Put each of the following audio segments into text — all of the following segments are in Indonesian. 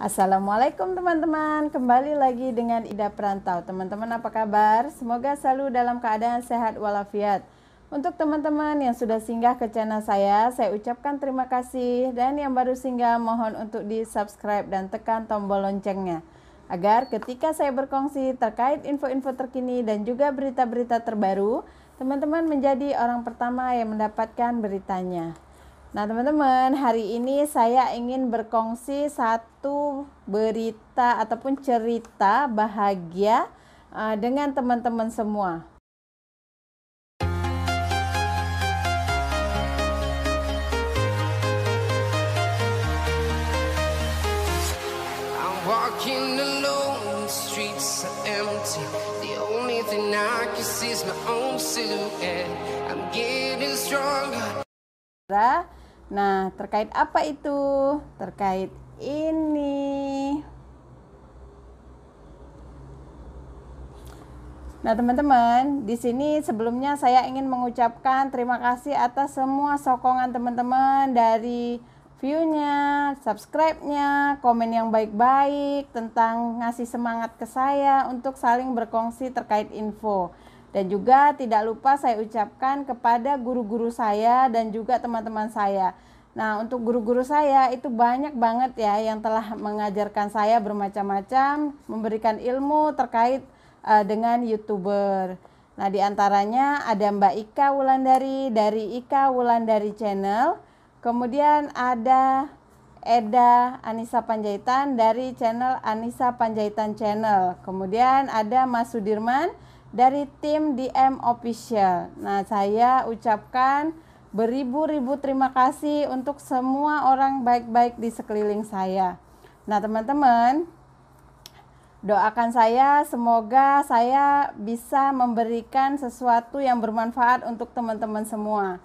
Assalamualaikum teman-teman, kembali lagi dengan Ida Perantau. Teman-teman apa kabar? Semoga selalu dalam keadaan sehat walafiat. Untuk teman-teman yang sudah singgah ke channel saya, saya ucapkan terima kasih dan yang baru singgah mohon untuk di-subscribe dan tekan tombol loncengnya agar ketika saya berkongsi terkait info-info terkini dan juga berita-berita terbaru, teman-teman menjadi orang pertama yang mendapatkan beritanya. Nah, teman-teman, hari ini saya ingin berkongsi satu berita ataupun cerita bahagia uh, dengan teman-teman semua. I'm Nah, terkait apa itu? Terkait ini. Nah, teman-teman, di sini sebelumnya saya ingin mengucapkan terima kasih atas semua sokongan teman-teman dari view-nya, subscribe-nya, komen yang baik-baik tentang ngasih semangat ke saya untuk saling berkongsi terkait info. Dan juga tidak lupa saya ucapkan kepada guru-guru saya dan juga teman-teman saya. Nah, untuk guru-guru saya itu banyak banget ya yang telah mengajarkan saya bermacam-macam, memberikan ilmu terkait uh, dengan YouTuber. Nah, diantaranya ada Mbak Ika Wulandari dari Ika Wulandari Channel. Kemudian ada Eda Anissa Panjaitan dari channel Anissa Panjaitan Channel. Kemudian ada Mas Sudirman dari tim DM Official. Nah, saya ucapkan beribu-ribu terima kasih untuk semua orang baik-baik di sekeliling saya. Nah, teman-teman, doakan saya semoga saya bisa memberikan sesuatu yang bermanfaat untuk teman-teman semua.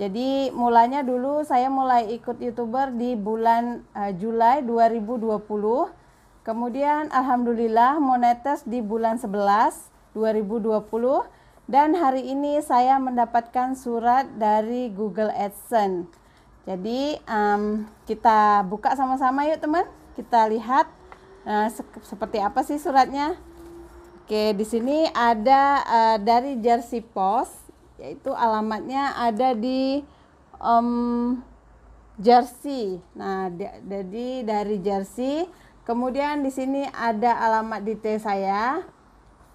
Jadi, mulanya dulu saya mulai ikut YouTuber di bulan uh, Juli 2020. Kemudian alhamdulillah monetes di bulan 11 2020 dan hari ini saya mendapatkan surat dari Google AdSense. Jadi um, kita buka sama-sama yuk teman, kita lihat uh, eh, se seperti apa sih suratnya. Oke, di sini ada uh, dari Jersey Post, yaitu alamatnya ada di um, Jersey. Nah, jadi dari Jersey. Kemudian di sini ada alamat detail saya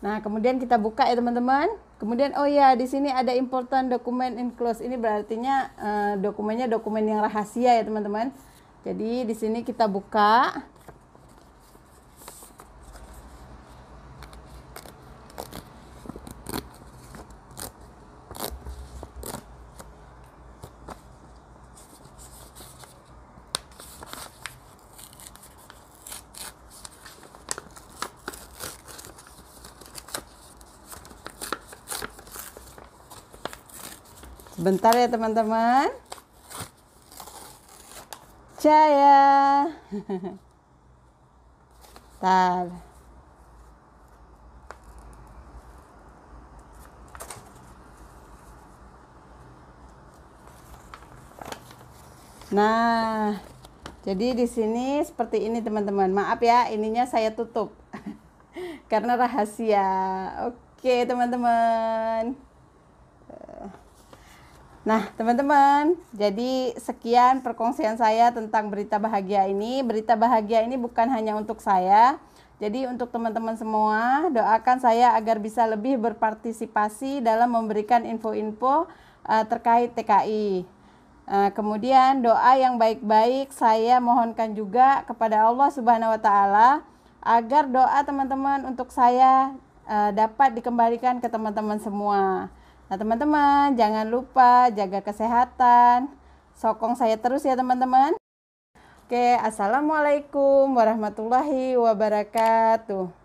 Nah, kemudian kita buka ya teman-teman. Kemudian oh ya di sini ada important document enclosed. Ini berarti uh, eh, dokumennya dokumen yang rahasia ya teman-teman. Jadi di sini kita buka. Bentar ya teman-teman. caya, Bentar. Nah, jadi di sini seperti ini teman-teman. Maaf ya, ininya saya tutup. Karena rahasia. Oke, teman-teman. Nah, teman-teman, jadi sekian perkongsian saya tentang berita bahagia ini. Berita bahagia ini bukan hanya untuk saya. Jadi untuk teman-teman semua, doakan saya agar bisa lebih berpartisipasi dalam memberikan info-info uh, terkait TKI. Uh, eh, kemudian doa yang baik-baik saya mohonkan juga kepada Allah Subhanahu wa taala agar doa teman-teman untuk saya uh, dapat dikembalikan ke teman-teman semua. Nah, teman-teman, jangan lupa jaga kesehatan. Sokong saya terus ya, teman-teman. Oke, assalamualaikum warahmatullahi wabarakatuh.